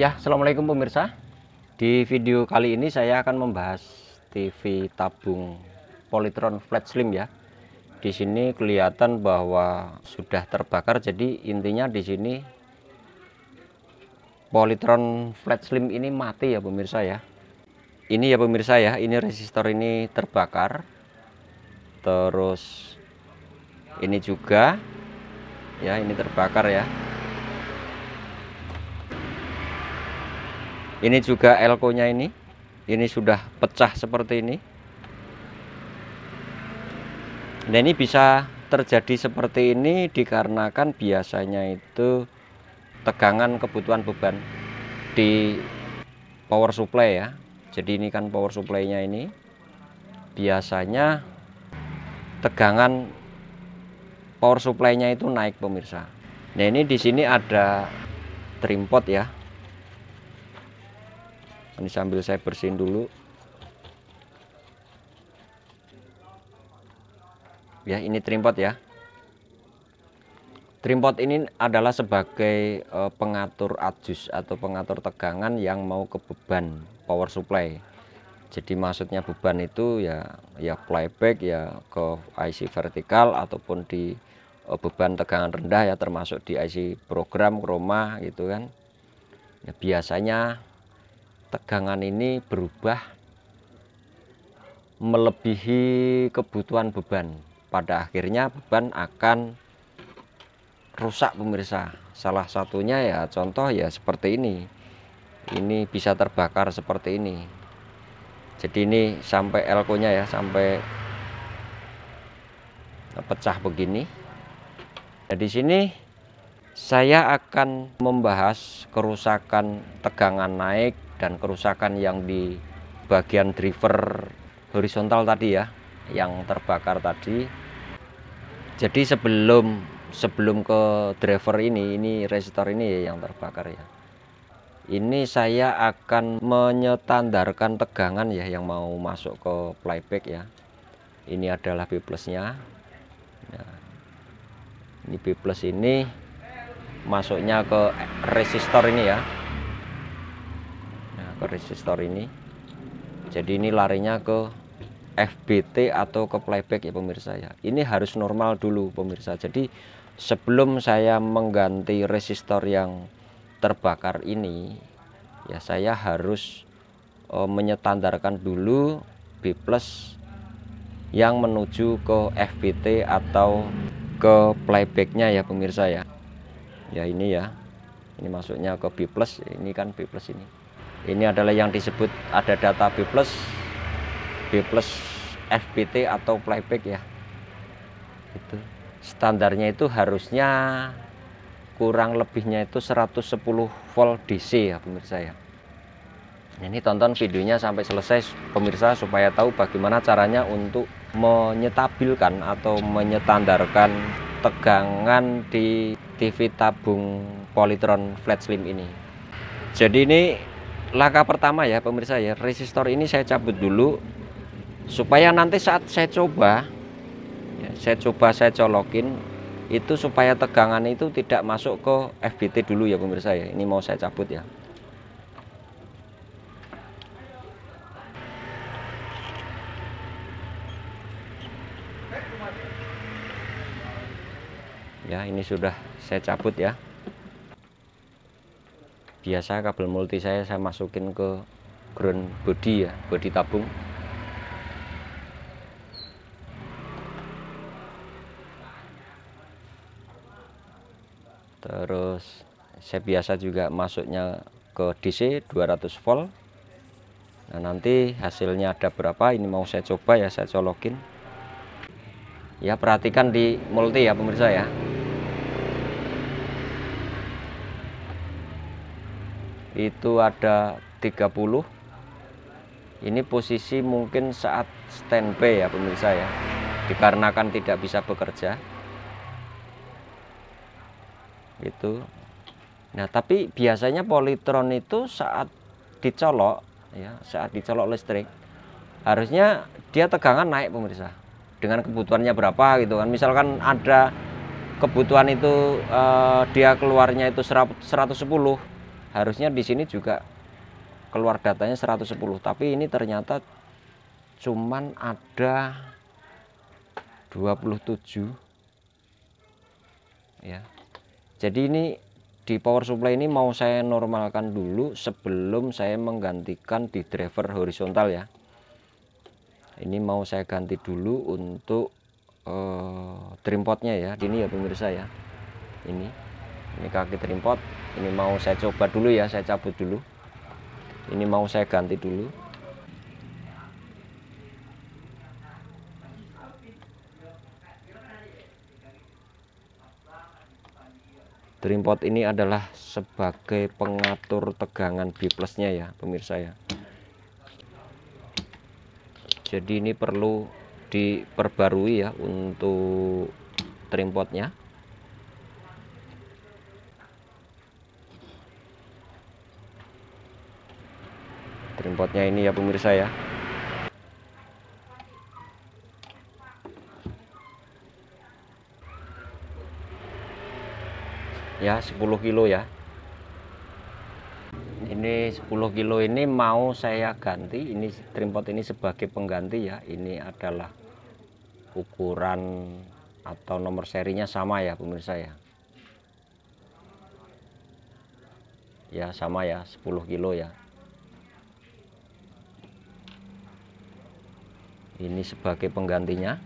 Ya, Assalamualaikum pemirsa. Di video kali ini saya akan membahas TV tabung Polytron Flat Slim ya. Di sini kelihatan bahwa sudah terbakar jadi intinya di sini Polytron Flat Slim ini mati ya pemirsa ya. Ini ya pemirsa ya, ini resistor ini terbakar. Terus ini juga ya, ini terbakar ya. ini juga elko nya ini ini sudah pecah seperti ini nah ini bisa terjadi seperti ini dikarenakan biasanya itu tegangan kebutuhan beban di power supply ya jadi ini kan power supply nya ini biasanya tegangan power supply nya itu naik pemirsa nah ini di sini ada trim pot ya ini sambil saya bersihin dulu ya ini trimpot ya trimpot ini adalah sebagai eh, pengatur adjust atau pengatur tegangan yang mau ke beban power supply jadi maksudnya beban itu ya ya playback ya ke IC vertikal ataupun di eh, beban tegangan rendah ya termasuk di IC program rumah gitu kan ya, biasanya tegangan ini berubah melebihi kebutuhan beban pada akhirnya beban akan rusak pemirsa salah satunya ya contoh ya seperti ini ini bisa terbakar seperti ini jadi ini sampai elko nya ya sampai pecah begini nah di sini saya akan membahas kerusakan tegangan naik dan kerusakan yang di bagian driver horizontal tadi ya yang terbakar tadi jadi sebelum sebelum ke driver ini ini resistor ini ya yang terbakar ya ini saya akan menyetandarkan tegangan ya yang mau masuk ke playback ya ini adalah B plusnya nah, ini B plus ini masuknya ke resistor ini ya ke resistor ini jadi ini larinya ke FBT atau ke playback ya pemirsa ya ini harus normal dulu pemirsa jadi sebelum saya mengganti resistor yang terbakar ini ya saya harus eh, menyetandarkan dulu B plus yang menuju ke FBT atau ke playbacknya ya pemirsa ya ya ini ya ini masuknya ke B plus ini kan B plus ini ini adalah yang disebut ada data B plus B plus FPT atau playback ya itu standarnya itu harusnya kurang lebihnya itu 110 volt DC ya pemirsa ya ini tonton videonya sampai selesai pemirsa supaya tahu bagaimana caranya untuk menyetabilkan atau menyetandarkan tegangan di TV tabung Polytron Flat Slim ini jadi ini langkah pertama ya pemirsa ya resistor ini saya cabut dulu supaya nanti saat saya coba ya, saya coba saya colokin itu supaya tegangan itu tidak masuk ke FBT dulu ya pemirsa ya ini mau saya cabut ya ya ini sudah saya cabut ya biasa kabel multi saya saya masukin ke ground body ya body tabung terus saya biasa juga masuknya ke DC 200 volt nah nanti hasilnya ada berapa ini mau saya coba ya saya colokin ya perhatikan di multi ya pemirsa ya itu ada 30 ini posisi mungkin saat standby ya pemirsa ya dikarenakan tidak bisa bekerja itu nah tapi biasanya politron itu saat dicolok ya saat dicolok listrik harusnya dia tegangan naik pemirsa dengan kebutuhannya berapa gitu kan misalkan ada kebutuhan itu eh, dia keluarnya itu 110 harusnya di sini juga keluar datanya 110 tapi ini ternyata cuman ada 27 ya jadi ini di power supply ini mau saya normalkan dulu sebelum saya menggantikan di driver horizontal ya ini mau saya ganti dulu untuk uh, trim potnya ya ini ya pemirsa ya ini ini kaki trim pot ini mau saya coba dulu ya saya cabut dulu ini mau saya ganti dulu trimpot ini adalah sebagai pengatur tegangan B plusnya ya pemirsa ya jadi ini perlu diperbarui ya untuk trimpotnya tripodnya ini ya pemirsa ya ya 10 kilo ya ini 10 kilo ini mau saya ganti ini trimpot ini sebagai pengganti ya ini adalah ukuran atau nomor serinya sama ya pemirsa ya ya sama ya 10 kilo ya ini sebagai penggantinya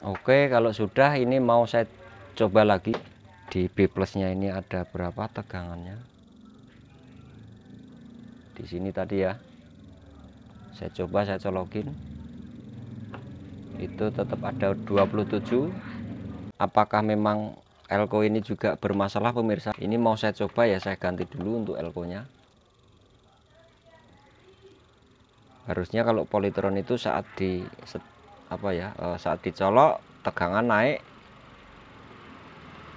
Oke kalau sudah ini mau saya coba lagi di B plusnya ini ada berapa tegangannya di sini tadi ya saya coba saya colokin itu tetap ada 27 apakah memang elko ini juga bermasalah pemirsa ini mau saya coba ya saya ganti dulu untuk elko harusnya kalau politron itu saat di apa ya eh, saat dicolok tegangan naik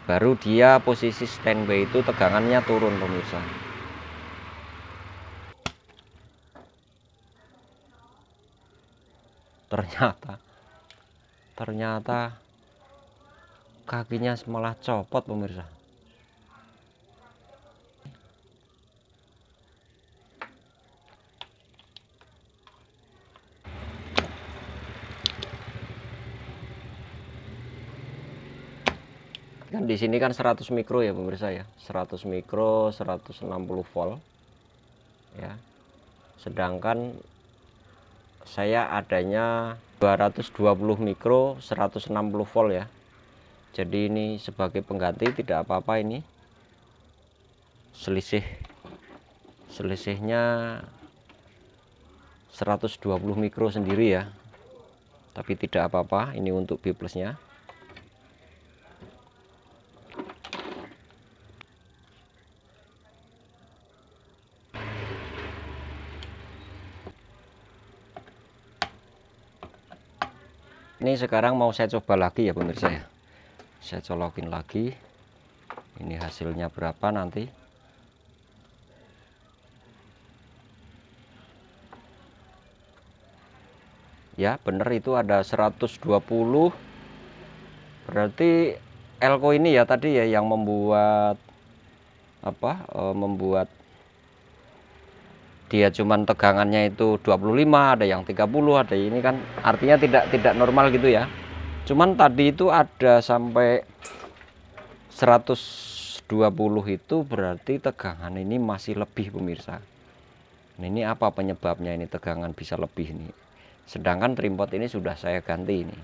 baru dia posisi standby itu tegangannya turun pemirsa ternyata ternyata kakinya malah copot pemirsa kan di sini kan 100 mikro ya pemirsa ya 100 mikro 160 volt ya sedangkan saya adanya 220 mikro 160 volt ya jadi ini sebagai pengganti tidak apa-apa ini selisih selisihnya 120 mikro sendiri ya tapi tidak apa-apa ini untuk B plusnya ini sekarang mau saya coba lagi ya pemirsa ya saya colokin lagi ini hasilnya berapa nanti ya bener itu ada 120 berarti elko ini ya tadi ya yang membuat apa e, membuat dia cuman tegangannya itu 25 ada yang 30 ada ini kan artinya tidak tidak normal gitu ya cuman tadi itu ada sampai 120 itu berarti tegangan ini masih lebih pemirsa nah, ini apa penyebabnya ini tegangan bisa lebih nih? sedangkan trimpot ini sudah saya ganti ini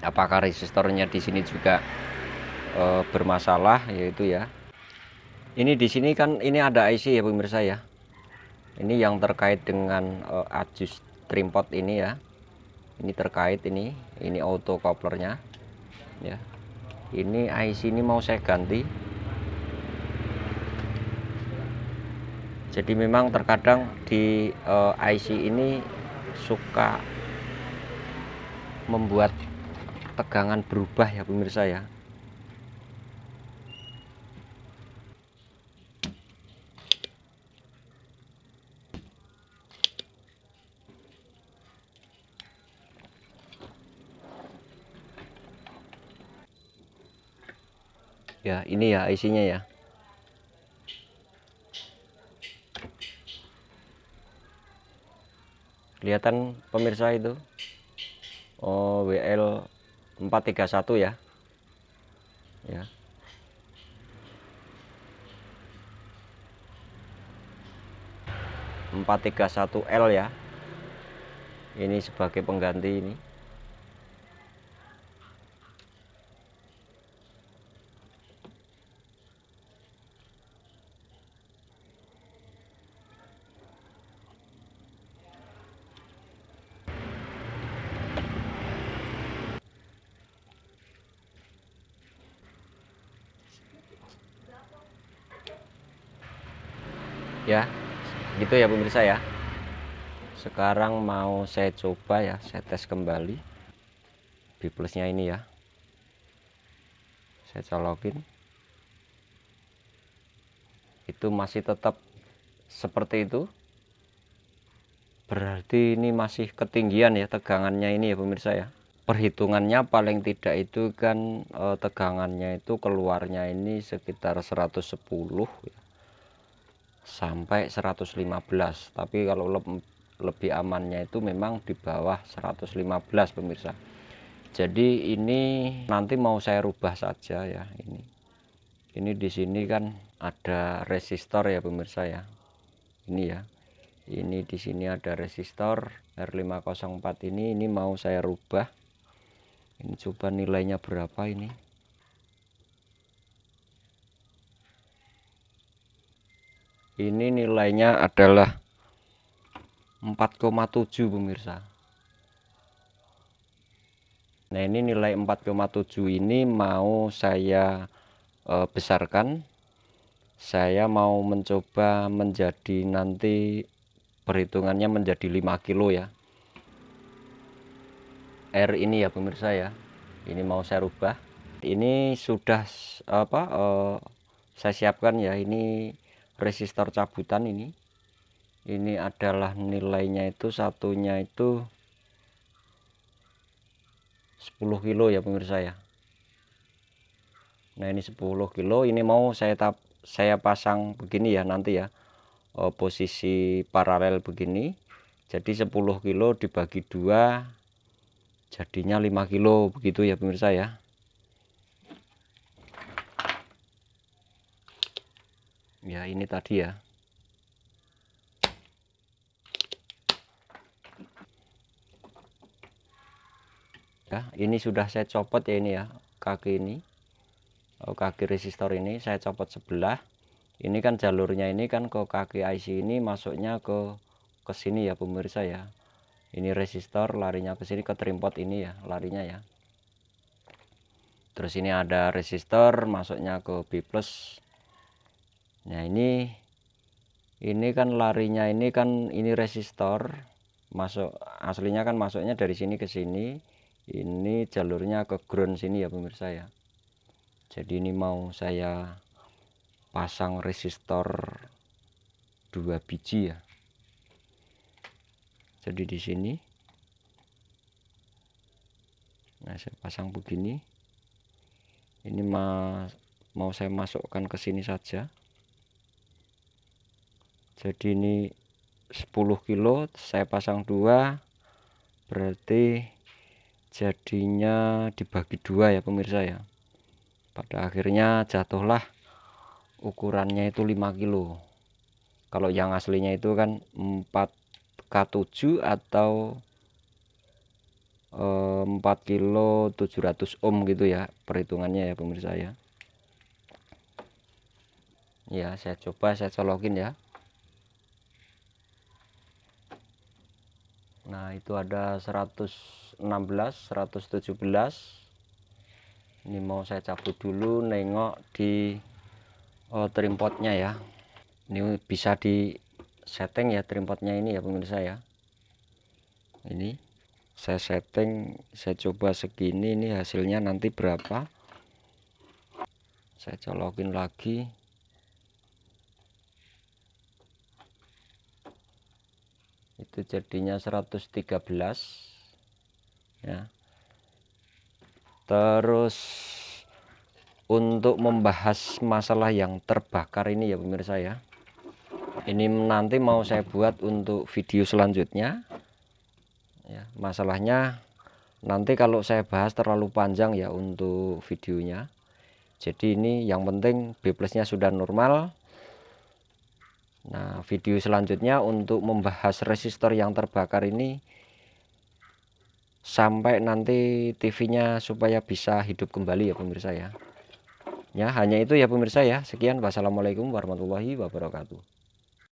apakah resistornya di sini juga e, bermasalah yaitu ya ini di sini kan ini ada IC ya pemirsa ya ini yang terkait dengan uh, eh, adjust trim pot ini ya ini terkait ini ini auto couplernya ya ini IC ini mau saya ganti jadi memang terkadang di uh, eh, IC ini suka membuat tegangan berubah ya pemirsa ya ya ini ya isinya ya kelihatan pemirsa itu oh WL 431 ya ya empat tiga satu L ya ini sebagai pengganti ini ya gitu ya pemirsa ya sekarang mau saya coba ya saya tes kembali B plusnya ini ya saya colokin itu masih tetap seperti itu berarti ini masih ketinggian ya tegangannya ini ya pemirsa ya perhitungannya paling tidak itu kan eh, tegangannya itu keluarnya ini sekitar 110 ya sampai 115 tapi kalau le lebih amannya itu memang di bawah 115 pemirsa jadi ini nanti mau saya rubah saja ya ini ini di sini kan ada resistor ya pemirsa ya ini ya ini di sini ada resistor R504 ini ini mau saya rubah ini coba nilainya berapa ini ini nilainya adalah 4,7 pemirsa Nah ini nilai 4,7 ini mau saya e, besarkan saya mau mencoba menjadi nanti perhitungannya menjadi 5 kilo ya R ini ya pemirsa ya ini mau saya rubah ini sudah apa e, saya siapkan ya ini resistor cabutan ini ini adalah nilainya itu satunya itu 10 kilo ya pemirsa ya nah ini 10 kilo ini mau saya tap saya pasang begini ya nanti ya oh, posisi paralel begini jadi 10 kilo dibagi dua jadinya 5 kilo begitu ya pemirsa ya ya ini tadi ya ya ini sudah saya copot ya ini ya kaki ini oh, kaki resistor ini saya copot sebelah ini kan jalurnya ini kan ke kaki IC ini masuknya ke ke sini ya pemirsa ya ini resistor larinya ke sini ke trimpot ini ya larinya ya terus ini ada resistor masuknya ke B plus Nah ini ini kan larinya ini kan ini resistor masuk aslinya kan masuknya dari sini ke sini ini jalurnya ke ground sini ya pemirsa ya jadi ini mau saya pasang resistor dua biji ya jadi di sini nah saya pasang begini ini mau saya masukkan ke sini saja jadi ini 10 kilo saya pasang dua berarti jadinya dibagi dua ya pemirsa ya pada akhirnya jatuhlah ukurannya itu 5 kilo kalau yang aslinya itu kan 4K7 atau 4 eh, kilo 700 ohm gitu ya perhitungannya ya pemirsa ya ya saya coba saya colokin ya nah itu ada 116 117 ini mau saya cabut dulu nengok di oh, ya ini bisa di setting ya trimpotnya ini ya pemirsa ya ini saya setting saya coba segini ini hasilnya nanti berapa saya colokin lagi itu jadinya 113 ya terus untuk membahas masalah yang terbakar ini ya pemirsa ya ini nanti mau saya buat untuk video selanjutnya ya masalahnya nanti kalau saya bahas terlalu panjang ya untuk videonya jadi ini yang penting B plusnya sudah normal Nah, video selanjutnya untuk membahas resistor yang terbakar ini sampai nanti TV-nya supaya bisa hidup kembali ya pemirsa ya. Ya, hanya itu ya pemirsa ya. Sekian wassalamualaikum warahmatullahi wabarakatuh.